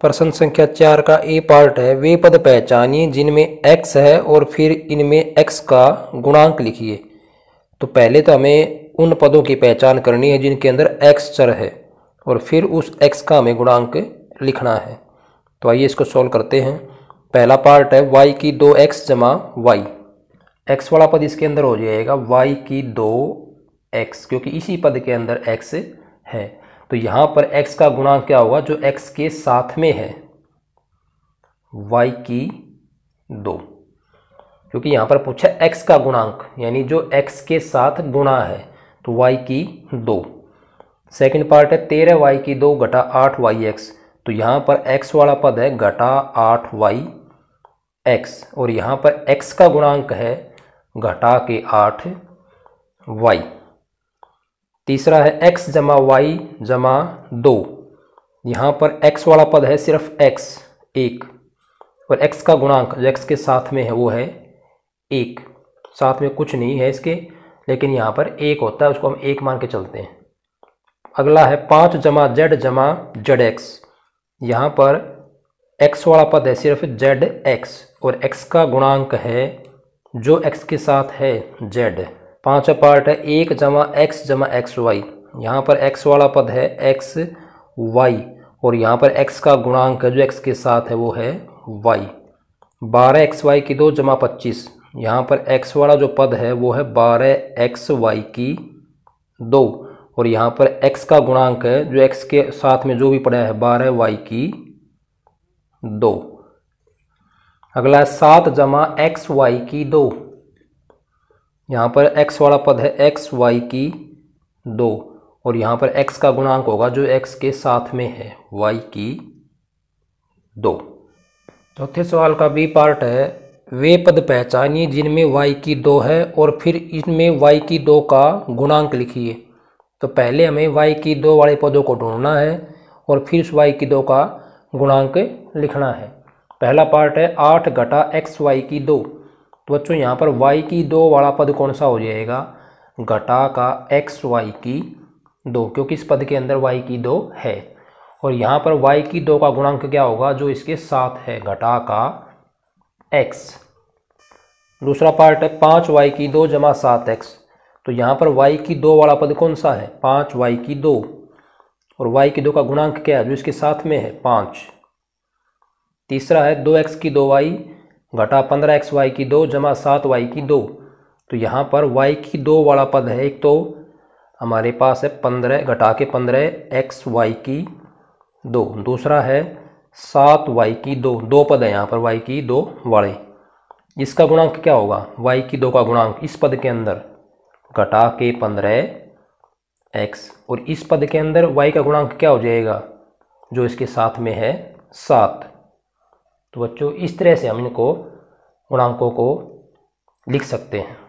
प्रश्न संख्या चार का ए पार्ट है वे पद पहचानिए जिनमें एक्स है और फिर इनमें एक्स का गुणांक लिखिए तो पहले तो हमें उन पदों की पहचान करनी है जिनके अंदर एक्स चर है और फिर उस एक्स का हमें गुणांक लिखना है तो आइए इसको सॉल्व करते हैं पहला पार्ट है वाई की दो एक्स जमा वाई एक्स वाला पद इसके अंदर हो जाएगा वाई की दो एक्स क्योंकि इसी पद के अंदर एक्स है तो यहाँ पर x का गुणा क्या होगा जो x के साथ में है y की दो क्योंकि यहाँ पर पूछा x का गुणांक यानी जो x के साथ गुणा है तो y की दो सेकेंड पार्ट है तेरह वाई की दो घटा आठ वाई एक्स तो यहाँ पर x वाला पद है घटा आठ वाई एक्स और यहाँ पर x का गुणांक है घटा के आठ वाई तीसरा है एक्स जमा वाई जमा दो यहाँ पर एक्स वाला पद है सिर्फ एक्स एक और एक्स का गुणांक जो एक्स के साथ में है वो है एक साथ में कुछ नहीं है इसके लेकिन यहाँ पर एक होता है उसको हम एक मान के चलते हैं अगला है पाँच जमा जेड जमा जेड एक्स यहाँ पर एक्स वाला पद है सिर्फ जेड एक्स और एक्स का गुणांक है जो एक्स के साथ है जेड पांचवा पार्ट है एक जमा एक्स जमा एक्स वाई यहाँ पर एक्स वाला पद है एक्स वाई और यहाँ पर एक्स का गुणांक है जो एक्स के साथ है वो है वाई बारह एक्स वाई की दो जमा पच्चीस यहाँ पर एक्स वाला जो पद है वो है बारह एक्स वाई की दो और यहाँ पर एक्स का गुणांक है जो एक्स के साथ में जो भी पड़ा है बारह वाई की दो अगला है सात जमा एक्स वाई की दो यहाँ पर x वाला पद है एक्स वाई की दो और यहाँ पर x का गुणांक होगा जो x के साथ में है y की दो चौथे तो सवाल का बी पार्ट है वे पद पहचानिए जिनमें y की दो है और फिर इनमें y की दो का गुणांक लिखिए तो पहले हमें y की दो वाले पदों को ढूंढना है और फिर उस y की दो का गुणांक लिखना है पहला पार्ट है आठ घटा एक्स वाई की दो तो बच्चों यहाँ पर y की दो वाला पद कौन सा हो जाएगा घटा का एक्स वाई की दो क्योंकि इस पद के अंदर y की दो है और यहाँ पर y की दो का गुणांक क्या होगा जो इसके साथ है घटा का x दूसरा पार्ट है पाँच वाई की दो जमा सात एक्स तो यहाँ पर y की दो वाला पद कौन सा है पाँच वाई की दो और y की दो का गुणांक क्या है जो इसके साथ में है पाँच तीसरा है दो एक्स की दो वाई घटा पंद्रह एक्स वाई की दो जमा सात वाई की दो तो यहाँ पर वाई की दो वाला पद है एक तो हमारे पास है पंद्रह घटा के पंद्रह एक्स वाई की दो दूसरा है सात वाई की दो दो पद है यहाँ पर वाई की दो वाले इसका गुणांक क्या होगा वाई की दो का गुणांक इस पद के अंदर घटा के पंद्रह एक्स और इस पद के अंदर वाई का गुणांक क्या हो जाएगा जो इसके साथ में है सात तो बच्चों इस तरह से हम इनको गुणांकों को लिख सकते हैं